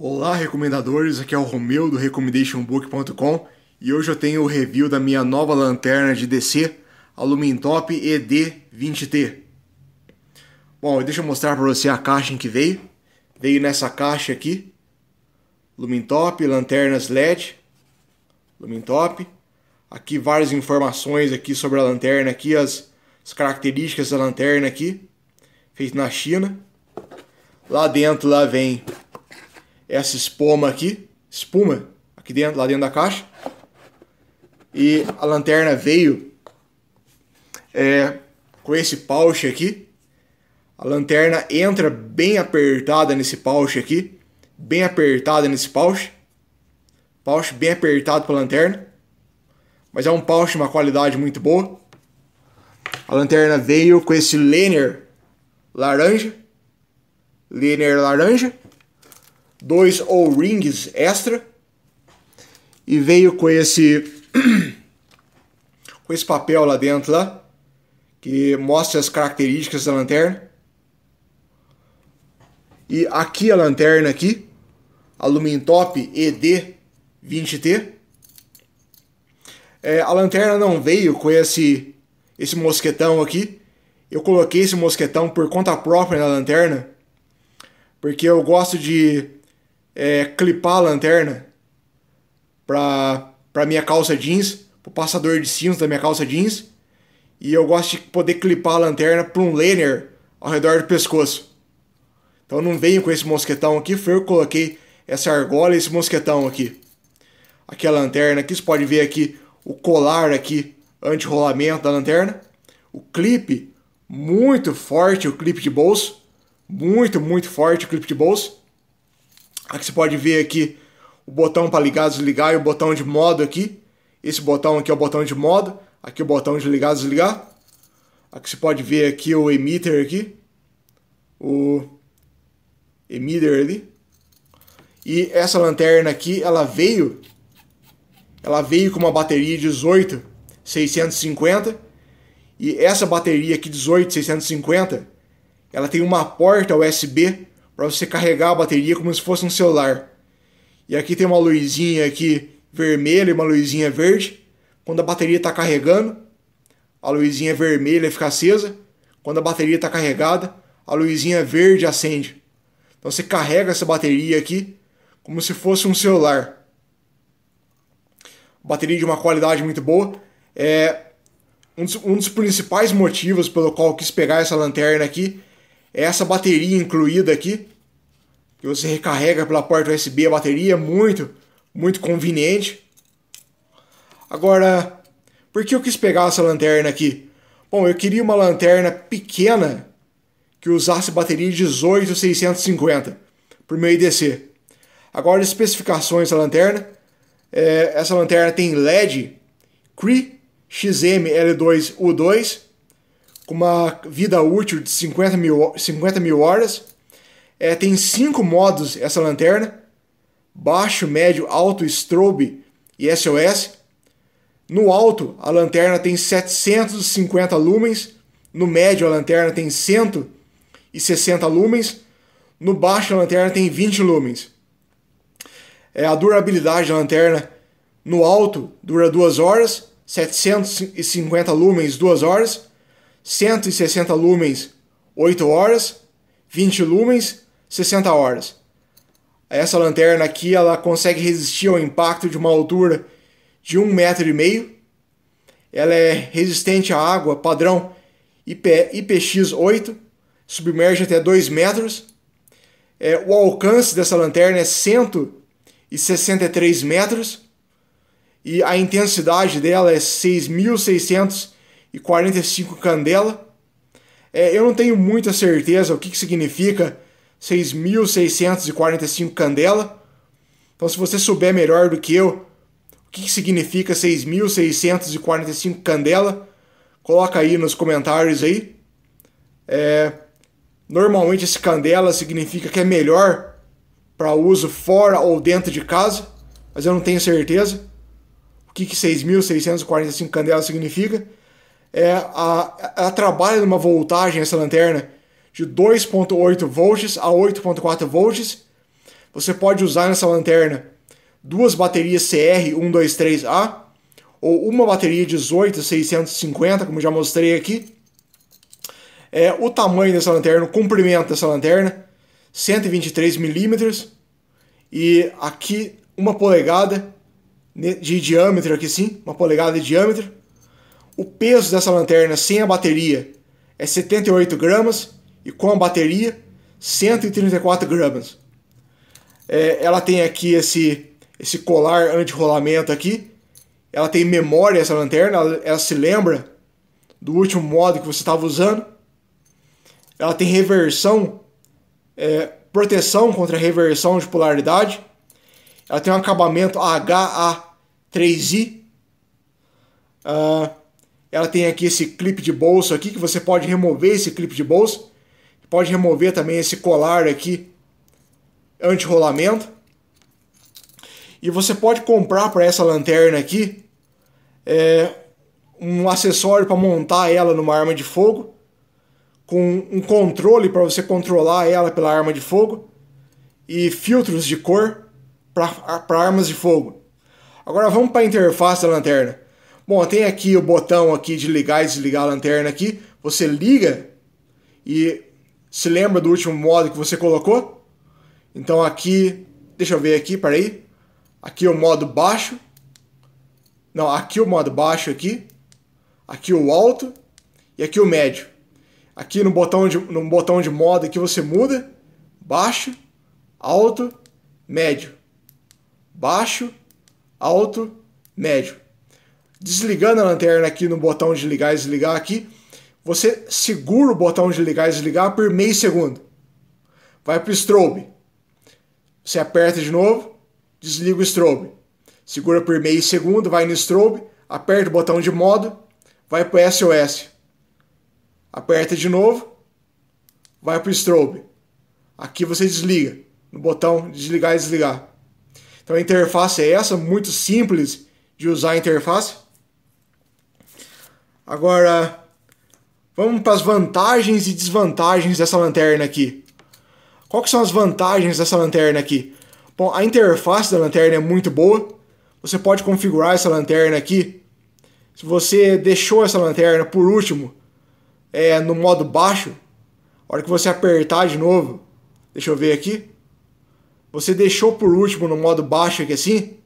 Olá, recomendadores! Aqui é o Romeu do RecommendationBook.com e hoje eu tenho o review da minha nova lanterna de DC, a Lumintop ED20T. Bom, deixa eu mostrar para você a caixa em que veio. Veio nessa caixa aqui, Lumintop, lanternas LED, Lumintop. Aqui várias informações aqui sobre a lanterna, aqui as, as características da lanterna aqui, feito na China. Lá dentro, lá vem essa espuma aqui, espuma, aqui dentro, lá dentro da caixa. E a lanterna veio é, com esse pouch aqui. A lanterna entra bem apertada nesse pouch aqui, bem apertada nesse pouch. Pouch bem apertado para a lanterna. Mas é um pouch de uma qualidade muito boa. A lanterna veio com esse liner laranja. Liner laranja dois O-rings extra e veio com esse com esse papel lá dentro lá que mostra as características da lanterna. E aqui a lanterna aqui, alumínio top ED 20T. É, a lanterna não veio com esse esse mosquetão aqui. Eu coloquei esse mosquetão por conta própria na lanterna, porque eu gosto de é, clipar a lanterna pra, pra minha calça jeans, pro passador de cintos da minha calça jeans. E eu gosto de poder clipar a lanterna pra um laner ao redor do pescoço. Então não venho com esse mosquetão aqui, foi eu que coloquei essa argola e esse mosquetão aqui. Aqui a lanterna, aqui você pode ver aqui o colar aqui, anti-rolamento da lanterna. O clipe, muito forte o clipe de bolso. Muito, muito forte o clipe de bolso. Aqui você pode ver aqui o botão para ligar, desligar e o botão de modo aqui. Esse botão aqui é o botão de modo, aqui o botão de ligar, desligar. Aqui você pode ver aqui o emitter aqui, o emitter ali. E essa lanterna aqui, ela veio, ela veio com uma bateria 18650. e essa bateria aqui 18650, ela tem uma porta USB para você carregar a bateria como se fosse um celular. E aqui tem uma luzinha aqui vermelha e uma luzinha verde. Quando a bateria está carregando, a luzinha vermelha fica acesa. Quando a bateria está carregada, a luzinha verde acende. Então você carrega essa bateria aqui como se fosse um celular. Bateria de uma qualidade muito boa. É um dos, um dos principais motivos pelo qual eu quis pegar essa lanterna aqui é essa bateria incluída aqui, que você recarrega pela porta USB a bateria, é muito, muito conveniente. Agora, por que eu quis pegar essa lanterna aqui? Bom, eu queria uma lanterna pequena que usasse bateria 18650 por meu IDC. Agora, especificações da lanterna. É, essa lanterna tem LED CRI XML2U2 com uma vida útil de 50 mil, 50 mil horas. É, tem cinco modos essa lanterna: baixo, médio, alto, strobe e SOS. No alto, a lanterna tem 750 lumens. No médio, a lanterna tem 160 lumens. No baixo, a lanterna tem 20 lumens. É, a durabilidade da lanterna no alto dura 2 horas, 750 lumens, 2 horas. 160 lumens, 8 horas, 20 lumens, 60 horas. Essa lanterna aqui ela consegue resistir ao impacto de uma altura de 1,5 metro. E meio. Ela é resistente à água padrão IP, IPX8, submerge até 2 metros. É, o alcance dessa lanterna é 163 metros e a intensidade dela é 6.600 e 45 candela. É, eu não tenho muita certeza o que, que significa 6.645 candela. Então, se você souber melhor do que eu o que, que significa 6.645 candela, coloca aí nos comentários aí. É, normalmente esse candela significa que é melhor para uso fora ou dentro de casa, mas eu não tenho certeza o que, que 6.645 candela significa é, a, ela é trabalha numa voltagem, essa lanterna, de 2.8 volts a 8.4 volts. Você pode usar nessa lanterna duas baterias CR123A ou uma bateria 18650, como já mostrei aqui. É, o tamanho dessa lanterna, o comprimento dessa lanterna, 123 milímetros e aqui uma polegada né, de diâmetro aqui sim, uma polegada de diâmetro o peso dessa lanterna sem a bateria é 78 gramas e com a bateria 134 gramas. É, ela tem aqui esse, esse colar anti-rolamento aqui. Ela tem memória essa lanterna, ela, ela se lembra do último modo que você estava usando. Ela tem reversão, é, proteção contra reversão de polaridade. Ela tem um acabamento HA3I. Uh, ah, ela tem aqui esse clipe de bolso aqui, que você pode remover esse clipe de bolso. Pode remover também esse colar aqui, anti-rolamento. E você pode comprar para essa lanterna aqui é, um acessório para montar ela numa arma de fogo. Com um controle para você controlar ela pela arma de fogo. E filtros de cor para armas de fogo. Agora vamos para a interface da lanterna. Bom, tem aqui o botão aqui de ligar e desligar a lanterna aqui. Você liga e se lembra do último modo que você colocou? Então aqui, deixa eu ver aqui, peraí. Aqui é o modo baixo. Não, aqui é o modo baixo aqui. Aqui é o alto e aqui o médio. Aqui no botão de, no botão de modo aqui você muda. Baixo, alto, médio. Baixo, alto, médio desligando a lanterna aqui no botão de ligar e desligar aqui, você segura o botão de ligar e desligar por meio segundo. Vai para o strobe. Você aperta de novo, desliga o strobe. Segura por meio segundo, vai no strobe, aperta o botão de modo, vai para o SOS. Aperta de novo, vai para o strobe. Aqui você desliga, no botão desligar e desligar. Então a interface é essa, muito simples de usar a interface. Agora, vamos para as vantagens e desvantagens dessa lanterna aqui. Qual que são as vantagens dessa lanterna aqui? Bom, a interface da lanterna é muito boa. Você pode configurar essa lanterna aqui. Se você deixou essa lanterna por último, é, no modo baixo, a hora que você apertar de novo, deixa eu ver aqui, você deixou por último no modo baixo aqui assim,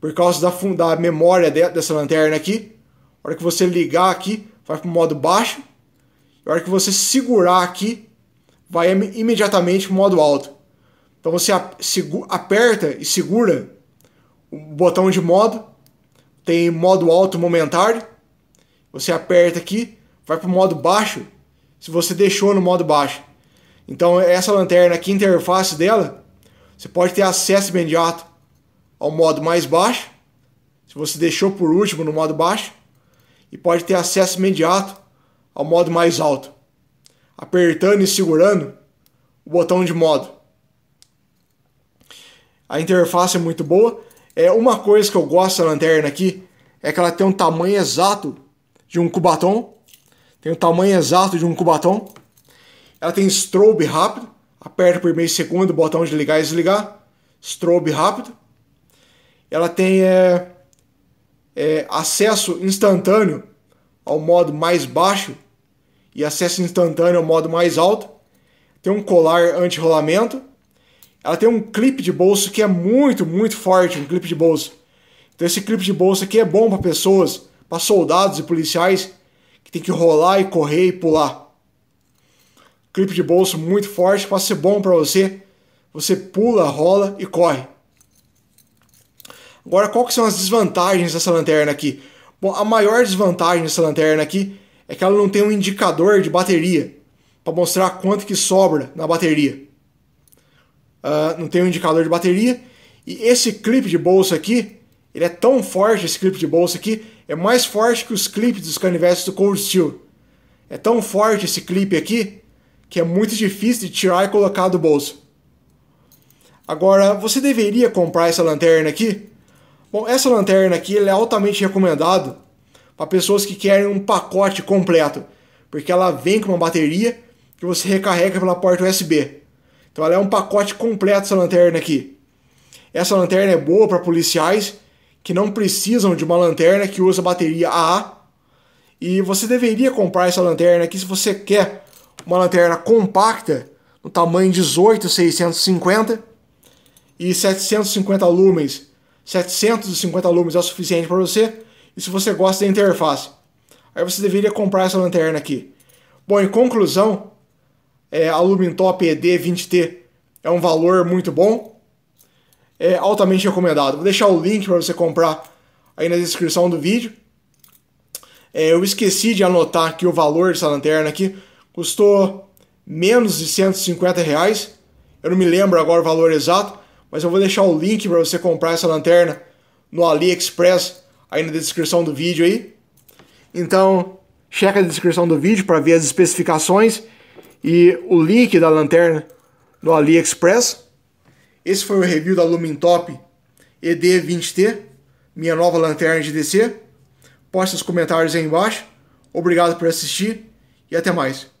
por causa da, da memória de, dessa lanterna aqui, a hora que você ligar aqui, vai para o modo baixo. E a hora que você segurar aqui, vai imediatamente para o modo alto. Então você aperta e segura o botão de modo. Tem modo alto momentário. Você aperta aqui, vai para o modo baixo. Se você deixou no modo baixo. Então essa lanterna aqui, interface dela, você pode ter acesso imediato ao modo mais baixo. Se você deixou por último no modo baixo e pode ter acesso imediato ao modo mais alto, apertando e segurando o botão de modo. A interface é muito boa. É uma coisa que eu gosto da lanterna aqui é que ela tem um tamanho exato de um cubatão Tem o um tamanho exato de um cubatão Ela tem strobe rápido. Aperta por meio segundo o botão de ligar e desligar. Strobe rápido. Ela tem é, é, acesso instantâneo ao modo mais baixo e acesso instantâneo ao modo mais alto. Tem um colar anti-rolamento. Ela tem um clipe de bolso que é muito, muito forte, um clipe de bolso. Então esse clipe de bolso aqui é bom para pessoas, para soldados e policiais que tem que rolar e correr e pular. Clipe de bolso muito forte, para ser bom para você. Você pula, rola e corre. Agora, qual são as desvantagens dessa lanterna aqui? Bom, a maior desvantagem dessa lanterna aqui é que ela não tem um indicador de bateria para mostrar quanto que sobra na bateria. Uh, não tem um indicador de bateria. E esse clipe de bolsa aqui, ele é tão forte, esse clipe de bolsa aqui, é mais forte que os clipes dos canivetes do Cold Steel. É tão forte esse clipe aqui, que é muito difícil de tirar e colocar do bolso. Agora, você deveria comprar essa lanterna aqui? Bom, essa lanterna aqui é altamente recomendado para pessoas que querem um pacote completo, porque ela vem com uma bateria que você recarrega pela porta USB. Então ela é um pacote completo essa lanterna aqui. Essa lanterna é boa para policiais que não precisam de uma lanterna que usa bateria AA. E você deveria comprar essa lanterna aqui se você quer uma lanterna compacta no tamanho 18 650 e 750 lumens 750 lumens é o suficiente para você. E se você gosta da interface, aí você deveria comprar essa lanterna aqui. Bom, em conclusão, é, a Lumentop ED20T é um valor muito bom, é altamente recomendado. Vou deixar o link para você comprar aí na descrição do vídeo. É, eu esqueci de anotar que o valor dessa lanterna aqui custou menos de 150 reais. Eu não me lembro agora o valor exato, mas eu vou deixar o link para você comprar essa lanterna no AliExpress aí na descrição do vídeo aí. Então, checa a descrição do vídeo para ver as especificações e o link da lanterna no AliExpress. Esse foi o review da Lumintop ED20T, minha nova lanterna de DC. Poste os comentários aí embaixo. Obrigado por assistir e até mais.